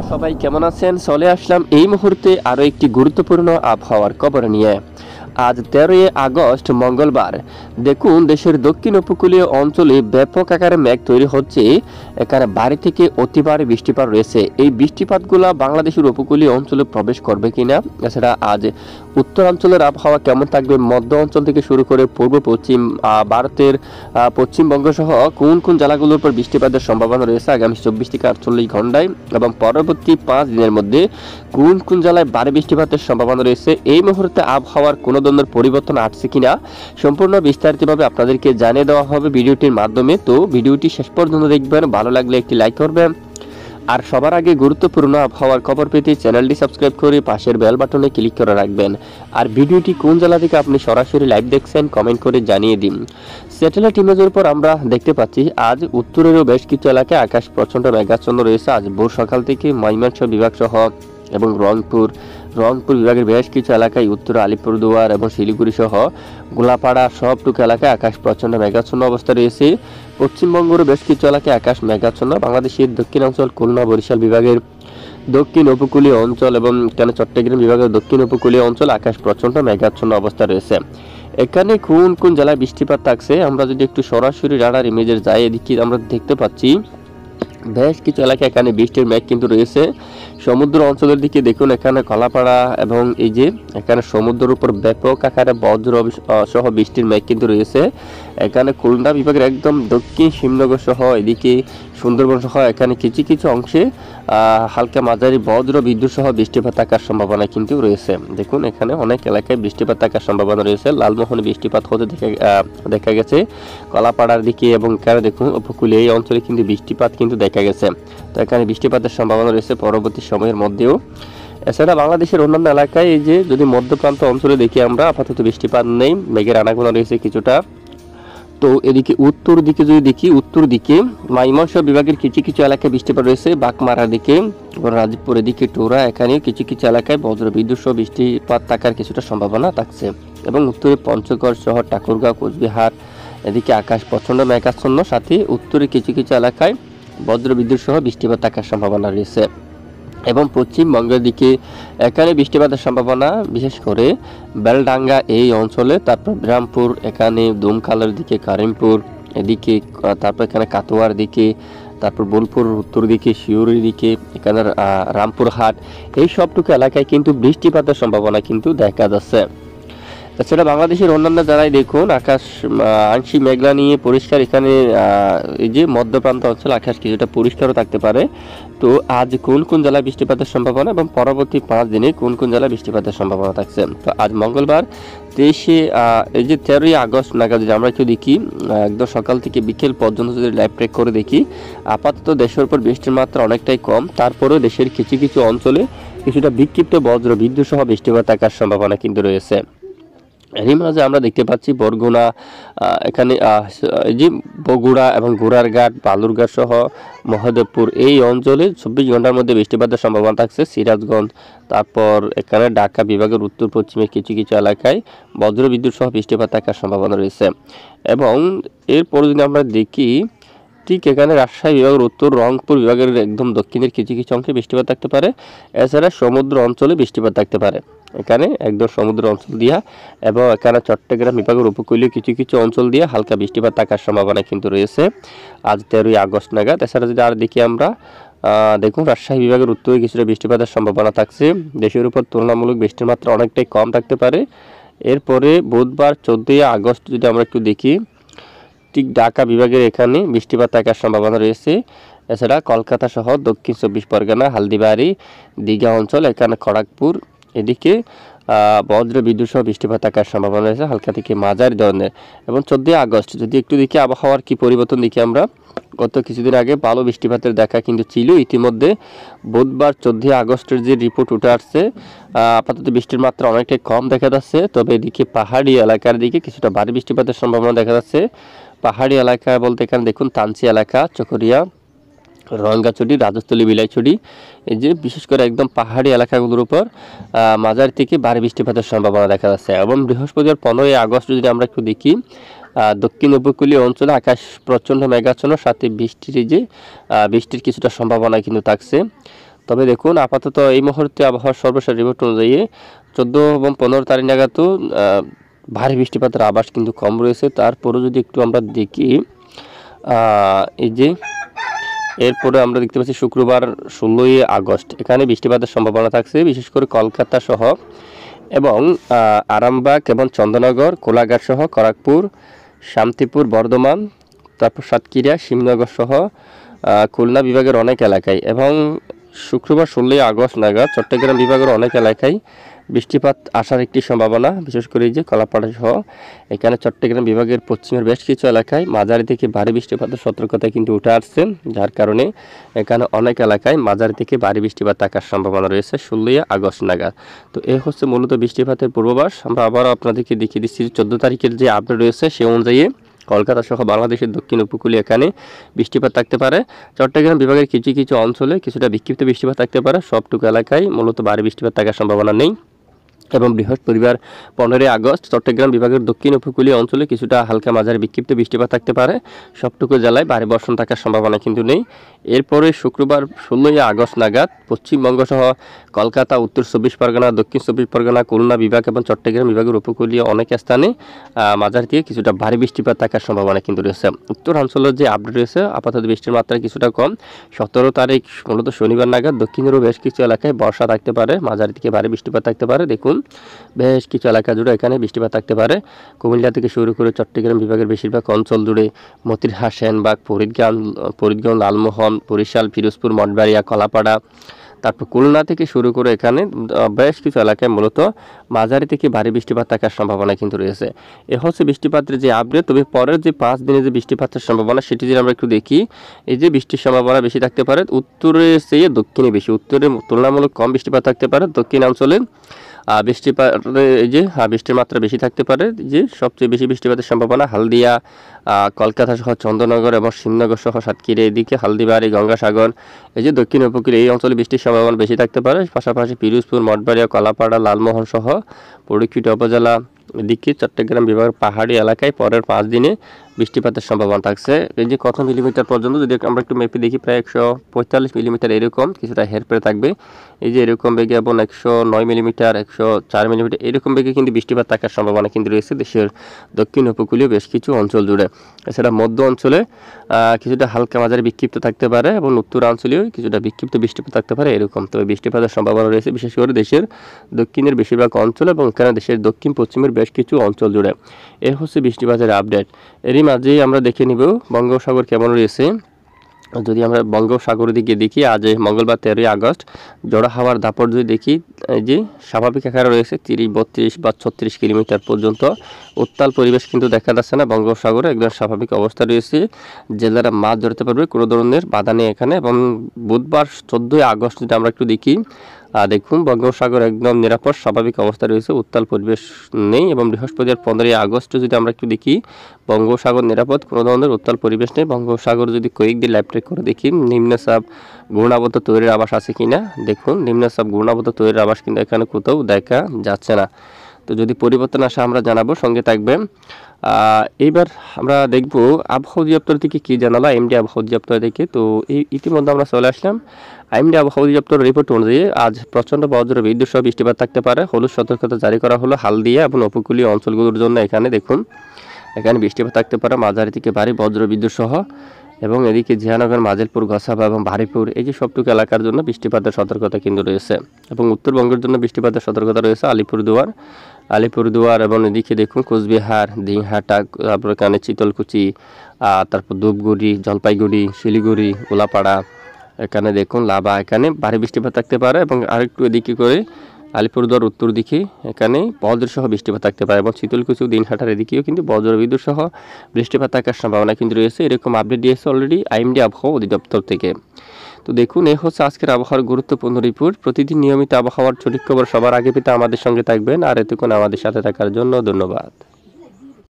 আপনারা সবাই কেমন আছেন চলে আসলাম এই মুহূর্তে আরও একটি গুরুত্বপূর্ণ আবহাওয়ার খবর নিয়ে আজ তেরোই আগস্ট মঙ্গলবার দেখুন দেশের দক্ষিণ উপকূলীয় অঞ্চলে ব্যাপক আকারে মেঘ তৈরি হচ্ছে এখানে বাড়ি থেকে অতি বৃষ্টিপাত রয়েছে এই বৃষ্টিপাতগুলো বাংলাদেশের উপকূলীয় অঞ্চলে প্রবেশ করবে কিনা এছাড়া আজ উত্তরাঞ্চলের আবহাওয়া কেমন থাকবে মধ্য অঞ্চল থেকে শুরু করে পূর্ব পশ্চিম ভারতের পশ্চিমবঙ্গ সহ কোন কোন জেলাগুলোর উপর বৃষ্টিপাতের সম্ভাবনা রয়েছে আগামী চব্বিশ থেকে আটচল্লিশ ঘন্টায় এবং পরবর্তী পাঁচ দিনের মধ্যে কোন কোন জেলায় বাড়ি বৃষ্টিপাতের সম্ভাবনা রয়েছে এই মুহূর্তে আবহাওয়ার কোনো মানদণ্ডের পরিবর্তন আসছে কিনা সম্পূর্ণ বিস্তারিতভাবে আপনাদেরকে জানিয়ে দেওয়া হবে ভিডিওটির মাধ্যমে তো ভিডিওটি শেষ পর্যন্ত দেখবেন ভালো লাগলে একটি লাইক করবেন আর সবার আগে গুরুত্বপূর্ণ আবহাওয়ার খবর পেতে চ্যানেলটি সাবস্ক্রাইব করে পাশের বেল বাটনে ক্লিক করে রাখবেন আর ভিডিওটি কোন জেলা থেকে আপনি সরাসরি লাইভ দেখছেন কমেন্ট করে জানিয়ে দিন স্যাটেলাইট ইমেজের পর আমরা দেখতে পাচ্ছি আজ উত্তরেরও বেশ কিছু এলাকায় আকাশ প্রচণ্ড মেঘাচ্ছন্ন রয়েছে আজ ভোর সকাল থেকে ময়মনসিংহ বিভাগ সহ এবং রংপুর রংপুর বিভাগের বেশ কিছু এলাকায় উত্তর আলিপুরদুয়ার এবং শিলিগুড়ি সহ গোলাপাড়া সবটুকু এলাকায় আকাশ প্রচণ্ড মেঘাচ্ছন্ন অবস্থা রয়েছে পশ্চিমবঙ্গেরও বেশ কিছু এলাকায় আকাশ মেঘাচ্ছন্ন বাংলাদেশের দক্ষিণাঞ্চল খুলনা বরিশাল বিভাগের দক্ষিণ উপকূলীয় অঞ্চল এবং এখানে চট্টগ্রাম বিভাগের দক্ষিণ উপকূলীয় অঞ্চল আকাশ প্রচণ্ড মেঘাচ্ছন্ন অবস্থা রয়েছে এখানে কোন কোন জেলায় বৃষ্টিপাত থাকছে আমরা যদি একটু সরাসরি রাডার ইমেজের যাই এদিকে আমরা দেখতে পাচ্ছি বেশ কিছু এলাকা এখানে বৃষ্টির মেঘ কিন্তু রয়েছে সমুদ্র অঞ্চলের দিকে দেখুন এখানে কলাপাড়া এবং এই যে এখানে সমুদ্রের উপর ব্যাপক আকারে বজ্র সহ বৃষ্টির মেঘ কিন্তু রয়েছে এখানে খুলনা বিভাগের একদম দক্ষিণ সিমনগর সহ এদিকে সুন্দরবন সহ এখানে কিছু কিছু অংশে হালকা মাঝারি বজ্র বিদ্যুৎ সহ বৃষ্টিপাত থাকার সম্ভাবনা কিন্তু রয়েছে দেখুন এখানে অনেক এলাকায় বৃষ্টিপাত থাকার সম্ভাবনা রয়েছে লালমোহন বৃষ্টিপাত হতে দেখা দেখা গেছে কলাপাড়ার দিকে এবং এখানে দেখুন উপকূলে এই অঞ্চলে কিন্তু বৃষ্টিপাত কিন্তু দেখা গেছে তো এখানে বৃষ্টিপাতের সম্ভাবনা রয়েছে পরবর্তী সময়ের মধ্যেও এছাড়া বাংলাদেশের অন্যান্য এলাকায় এই যে যদি মধ্যপ্রান্ত অঞ্চলে দেখি আমরা আপাতত বৃষ্টিপাত নেই মেঘের আনাগোনা রয়েছে কিছুটা তো এদিকে উত্তর দিকে যদি দেখি উত্তর দিকে মাইমনসিংহ বিভাগের কিছু কিছু এলাকায় বৃষ্টিপাত রয়েছে বাঘমারা দিকে রাজপুর এদিকে টোরা এখানে কিছু কিছু এলাকায় বজ্রবিদ্যুৎ সহ বৃষ্টিপাত থাকার কিছুটা সম্ভাবনা থাকছে এবং উত্তরে পঞ্চগড় শহর ঠাকুরগাঁও কোচবিহার এদিকে আকাশ প্রচণ্ড মেঘাচ্ছন্ন সাথে উত্তরে কিছু কিছু এলাকায় বজ্রবিদ্যুৎ সহ বৃষ্টিপাত থাকার সম্ভাবনা রয়েছে এবং পশ্চিমবঙ্গের দিকে এখানে বৃষ্টিপাতের সম্ভাবনা বিশেষ করে বেলডাঙ্গা এই অঞ্চলে তারপর রামপুর এখানে দুমকালের দিকে কারিমপুর এদিকে তারপর এখানে কাতোয়ার দিকে তারপর বোলপুর উত্তর দিকে শিউরির দিকে এখানে রামপুরহাট এই সবটুকু এলাকায় কিন্তু বৃষ্টিপাতের সম্ভাবনা কিন্তু দেখা যাচ্ছে তাছাড়া বাংলাদেশের অন্যান্য জেলায় দেখুন আকাশ আংশিক মেঘলা নিয়ে পরিষ্কার এখানে এই যে মধ্যপ্রান্ত অঞ্চল আকাশ কিছুটা পরিষ্কারও থাকতে পারে তো আজ কোন কোন জেলায় বৃষ্টিপাতের সম্ভাবনা এবং পরবর্তী পাঁচ দিনে কোন কোন জেলায় বৃষ্টিপাতের সম্ভাবনা থাকছে তো আজ মঙ্গলবার তেইশে এই যে তেরোই আগস্ট নাগাদ যদি আমরা একটু দেখি একদম সকাল থেকে বিকেল পর্যন্ত যদি লাইভ ট্রেক করে দেখি আপাতত দেশের উপর বৃষ্টির মাত্রা অনেকটাই কম তারপরেও দেশের কিছু কিছু অঞ্চলে কিছুটা বিক্ষিপ্ত বজ্র বিদ্যুৎ সহ বৃষ্টিপাত থাকার সম্ভাবনা কিন্তু রয়েছে এরই মাঝে আমরা দেখতে পাচ্ছি বরগুনা এখানে যে বগুড়া এবং ঘোড়ারঘাট বালুরঘাট সহ মহাদেবপুর এই অঞ্চলে চব্বিশ ঘন্টার মধ্যে বৃষ্টিপাতের সম্ভাবনা থাকছে সিরাজগঞ্জ তারপর এখানে ঢাকা বিভাগের উত্তর পশ্চিমে কিছু কিছু এলাকায় বজ্রবিদ্যুৎ সহ বৃষ্টিপাত থাকার সম্ভাবনা রয়েছে এবং এরপর যদি আমরা দেখি ঠিক এখানে রাজশাহী বিভাগের উত্তর রংপুর বিভাগের একদম দক্ষিণের কিছু কিছু অংশে বৃষ্টিপাত থাকতে পারে এছাড়া সমুদ্র অঞ্চলে বৃষ্টিপাত থাকতে পারে এখানে একদম সমুদ্র অঞ্চল দিয়া এবং এখানে চট্টগ্রাম বিভাগের উপকূলীয় কিছু কিছু অঞ্চল দিয়ে হালকা বৃষ্টিপাত থাকার সম্ভাবনা কিন্তু রয়েছে আজ তেরোই আগস্ট নাগাদ এছাড়া যদি আর দেখি আমরা দেখুন রাজশাহী বিভাগের উত্তরে কিছুটা বৃষ্টিপাতের সম্ভাবনা থাকছে দেশের উপর তুলনামূলক বৃষ্টির মাত্রা অনেকটাই কম থাকতে পারে এরপরে বুধবার চোদ্দোই আগস্ট যদি আমরা একটু দেখি ঠিক ঢাকা বিভাগের এখানে বৃষ্টিপাত থাকার সম্ভাবনা রয়েছে এছাড়া কলকাতা সহ দক্ষিণ চব্বিশ পরগনা হালদিবাড়ি দীঘা অঞ্চল এখানে খড়াকপুর এদিকে বজ্র সহ বৃষ্টিপাত থাকার সম্ভাবনা রয়েছে হালকা থেকে মাঝারি ধরনের এবং চোদ্দই আগস্ট যদি একটু দেখি আবহাওয়ার কি পরিবর্তন দেখি আমরা গত কিছুদিন আগে ভালো বৃষ্টিপাতের দেখা কিন্তু ছিল ইতিমধ্যে বুধবার চোদ্দই আগস্টের যে রিপোর্ট উঠে আসছে আপাতত বৃষ্টির মাত্রা অনেকটাই কম দেখা যাচ্ছে তবে এদিকে পাহাড়ি এলাকার দিকে কিছুটা ভারী বৃষ্টিপাতের সম্ভাবনা দেখা যাচ্ছে পাহাড়ি এলাকা বলতে এখানে দেখুন তানসি এলাকা চকরিয়া ছুটি রাজস্থলী বিলাইছড়ি এই যে বিশেষ করে একদম পাহাড়ি এলাকাগুলোর উপর মাঝার থেকে ভারী বৃষ্টিপাতের সম্ভাবনা দেখা যাচ্ছে এবং বৃহস্পতিবার পনেরোই আগস্ট যদি আমরা একটু দেখি দক্ষিণ উপকূলীয় অঞ্চলে আকাশ প্রচণ্ড মেঘাচ্ছন্ন সাথে বৃষ্টির যে বৃষ্টির কিছুটা সম্ভাবনা কিন্তু থাকছে তবে দেখুন আপাতত এই মুহূর্তে আবহাওয়ার সর্বশেষ রিপোর্ট অনুযায়ী চোদ্দো এবং পনেরো তারিখ নাগাদ ভারী বৃষ্টিপাতের আবাস কিন্তু কম রয়েছে তারপরও যদি একটু আমরা দেখি এই যে এরপরে আমরা দেখতে পাচ্ছি শুক্রবার ষোলোই আগস্ট এখানে বৃষ্টিপাতের সম্ভাবনা থাকছে বিশেষ করে কলকাতা সহ এবং আরামবাগ এবং চন্দ্রনগর কোলাঘাট সহ করাকপুর শান্তিপুর বর্ধমান তারপর সাতক্ষীরা শিবনগর সহ খুলনা বিভাগের অনেক এলাকায় এবং শুক্রবার ষোলোই আগস্ট নাগাদ চট্টগ্রাম বিভাগের অনেক এলাকায় বৃষ্টিপাত আসার একটি সম্ভাবনা বিশেষ করে যে কলাপাড়া সহ এখানে চট্টগ্রাম বিভাগের পশ্চিমের বেশ কিছু এলাকায় মাঝারি থেকে ভারী বৃষ্টিপাতের সতর্কতা কিন্তু উঠে আসছে যার কারণে এখানে অনেক এলাকায় মাঝারি থেকে ভারী বৃষ্টিপাত থাকার সম্ভাবনা রয়েছে ষোলোই আগস্ট নাগাদ তো এ হচ্ছে মূলত বৃষ্টিপাতের পূর্বাভাস আমরা আবারও আপনাদেরকে দেখিয়ে দিচ্ছি চোদ্দো তারিখের যে আপডেট রয়েছে সে অনুযায়ী কলকাতা সহ বাংলাদেশের দক্ষিণ উপকূলীয় এখানে বৃষ্টিপাত থাকতে পারে চট্টগ্রাম বিভাগের কিছু কিছু অঞ্চলে কিছুটা বিক্ষিপ্ত বৃষ্টিপাত থাকতে পারে সবটুকু এলাকায় মূলত বাড়ি বৃষ্টিপাত থাকার সম্ভাবনা নেই এবং বৃহস্পতিবার পনেরোই আগস্ট চট্টগ্রাম বিভাগের দক্ষিণ উপকূলীয় অঞ্চলে কিছুটা হালকা মাঝারি বিক্ষিপ্ত বৃষ্টিপাত থাকতে পারে সবটুকু জেলায় ভারী বর্ষণ থাকার সম্ভাবনা কিন্তু নেই এরপরে শুক্রবার ষোলোই আগস্ট নাগাদ পশ্চিমবঙ্গ সহ কলকাতা উত্তর চব্বিশ পরগনা দক্ষিণ চব্বিশ পরগনা খুলনা বিভাগ এবং চট্টগ্রাম বিভাগের উপকূলীয় অনেক স্থানে মাঝার দিয়ে কিছুটা ভারী বৃষ্টিপাত থাকার সম্ভাবনা কিন্তু রয়েছে উত্তরাঞ্চলের যে আপডেট রয়েছে আপাতত বৃষ্টির মাত্রা কিছুটা কম সতেরো তারিখ মূলত শনিবার নাগাদ দক্ষিণেরও বেশ কিছু এলাকায় বর্ষা থাকতে পারে মাঝারি দিকে ভারী বৃষ্টিপাত থাকতে পারে দেখুন বেশ কিছু এলাকা জুড়ে এখানে বৃষ্টিপাত থাকতে পারে কুমিল্লা থেকে শুরু করে চট্টগ্রাম বিভাগের বেশিরভাগ অঞ্চল জুড়ে হাসেন সেনবাগ ফরিদগাঁও ফরিদগঞ্জ লালমোহন বরিশাল ফিরোজপুর মঠবাড়িয়া কলাপাড়া তারপর খুলনা থেকে শুরু করে এখানে বেশ কিছু এলাকায় মূলত মাঝারি থেকে ভারী বৃষ্টিপাত থাকার সম্ভাবনা কিন্তু রয়েছে এ হচ্ছে বৃষ্টিপাতের যে আপডেট তবে পরের যে পাঁচ দিনে যে বৃষ্টিপাতের সম্ভাবনা সেটি যদি আমরা একটু দেখি এই যে বৃষ্টির সম্ভাবনা বেশি থাকতে পারে উত্তরের চেয়ে দক্ষিণে বেশি উত্তরে তুলনামূলক কম বৃষ্টিপাত থাকতে পারে দক্ষিণাঞ্চলে মানে এই যে বৃষ্টির মাত্রা বেশি থাকতে পারে যে সবচেয়ে বেশি বৃষ্টিপাতের সম্ভাবনা হালদিয়া কলকাতা সহ চন্দ্রনগর এবং শিবনগর সহ সাতক্ষীরা এদিকে হালদিবাড়ি গঙ্গাসাগর এই যে দক্ষিণ উপকূলে এই অঞ্চলে বৃষ্টির সম্ভাবনা বেশি থাকতে পারে পাশাপাশি পিরোজপুর মঠবাড়িয়া কলাপাড়া লালমোহন সহ পরীক্ষিত উপজেলা এদিকে চট্টগ্রাম বিভাগের পাহাড়ি এলাকায় পরের পাঁচ দিনে বৃষ্টিপাতের সম্ভাবনা থাকছে এই যে কত মিলিমিটার পর্যন্ত যদি আমরা একটু মেপে দেখি প্রায় একশো পঁয়তাল্লিশ মিলিমিটার এরকম কিছুটা হেরফেরে থাকবে এই যে এরকম বেগে এবং একশো নয় মিলিমিটার একশো চার মিলিমিটার এরকম বেগে কিন্তু বৃষ্টিপাত থাকার সম্ভাবনা কিন্তু রয়েছে দেশের দক্ষিণ উপকূলীয় বেশ কিছু অঞ্চল জুড়ে এছাড়া মধ্য অঞ্চলে কিছুটা হালকা মাজারে বিক্ষিপ্ত থাকতে পারে এবং উত্তরাঞ্চলীয় কিছুটা বিক্ষিপ্ত বৃষ্টিপাত থাকতে পারে এরকম তবে বৃষ্টিপাতের সম্ভাবনা রয়েছে বিশেষ করে দেশের দক্ষিণের বেশিরভাগ অঞ্চল এবং এখানে দেশের দক্ষিণ পশ্চিমের বেশ কিছু অঞ্চল জুড়ে এ হচ্ছে বৃষ্টিপাতের আপডেট এর এরই মাঝেই আমরা দেখে নিব বঙ্গোপসাগর কেমন রয়েছে যদি আমরা বঙ্গোপসাগরের দিকে দেখি আজ মঙ্গলবার তেরোই আগস্ট জড়ো হাওয়ার দাপট যদি দেখি যে স্বাভাবিক আকারে রয়েছে তিরিশ বত্রিশ বা ছত্রিশ কিলোমিটার পর্যন্ত উত্তাল পরিবেশ কিন্তু দেখা যাচ্ছে না বঙ্গোপসাগরে একদম স্বাভাবিক অবস্থা রয়েছে জেলেরা মাছ ধরতে পারবে কোনো ধরনের বাধা নেই এখানে এবং বুধবার চোদ্দোই আগস্ট যদি আমরা একটু দেখি দেখুন বঙ্গোপসাগর একদম নিরাপদ স্বাভাবিক অবস্থা রয়েছে উত্তাল পরিবেশ নেই এবং বৃহস্পতিবার পনেরোই আগস্ট যদি আমরা একটু দেখি বঙ্গোপসাগর নিরাপদ কোনো ধরনের উত্তাল পরিবেশ নেই বঙ্গোপসাগর যদি কয়েকদিন ল্যাপটেক করে দেখি নিম্নচাপ গুণাবদ্ধ তৈরির আবাস আছে কিনা দেখুন নিম্নচাপ গুণাবদ্ধ তৈরির আবাস কিন্তু এখানে কোথাও দেখা যাচ্ছে না তো যদি পরিবর্তন আসে আমরা জানাবো সঙ্গে থাকবে এইবার আমরা দেখব আবহাওয়া অধিদপ্তর থেকে কী জানালো এমডি আবহাওয়া অধিদপ্তর থেকে তো এই ইতিমধ্যে আমরা চলে আসলাম এমডি আবহাওয়া অধিদপ্তর রিপোর্ট অনুযায়ী আজ প্রচণ্ড বজ্র বিদ্যুৎ সহ বৃষ্টিপাত থাকতে পারে হলুদ সতর্কতা জারি করা হলো হালদিয়া এবং উপকূলীয় অঞ্চলগুলোর জন্য এখানে দেখুন এখানে বৃষ্টিপাত থাকতে পারে মাঝারি থেকে ভারী বজ্র বিদ্যুৎ সহ এবং এদিকে জিয়ানগর মাজেলপুর গসাবা এবং ভারিপুর এই যে সবটুকু এলাকার জন্য বৃষ্টিপাতের সতর্কতা কিন্তু রয়েছে এবং উত্তরবঙ্গের জন্য বৃষ্টিপাতের সতর্কতা রয়েছে আলিপুরদুয়ার আলিপুরদুয়ার এবং এদিকে দেখুন কোচবিহার দিনহাটা তারপরে কানে চিতলকুচি তারপর ধূপগুড়ি জলপাইগুড়ি শিলিগুড়ি ওলাপাড়া এখানে দেখুন লাভা এখানে ভারী বৃষ্টিপাত থাকতে পারে এবং আরেকটু এদিকে করে আলিপুরদুয়ার উত্তর দিকে এখানে বজ্রসহ বৃষ্টিপাত থাকতে পারে এবং শীতলকুচু দিনহাটার এদিকেও কিন্তু বজ্র বিদ্যুৎ সহ বৃষ্টিপাত থাকার সম্ভাবনা কিন্তু রয়েছে এরকম আপডেট দিয়েছে অলরেডি আইএমডি আবহাওয়া অধিদপ্তর থেকে তো দেখুন এ হচ্ছে আজকের আবহাওয়ার গুরুত্বপূর্ণ রিপোর্ট প্রতিদিন নিয়মিত আবহাওয়ার ছুটি খবর সবার আগে পেতে আমাদের সঙ্গে থাকবেন আর এতক্ষণ আমাদের সাথে থাকার জন্য ধন্যবাদ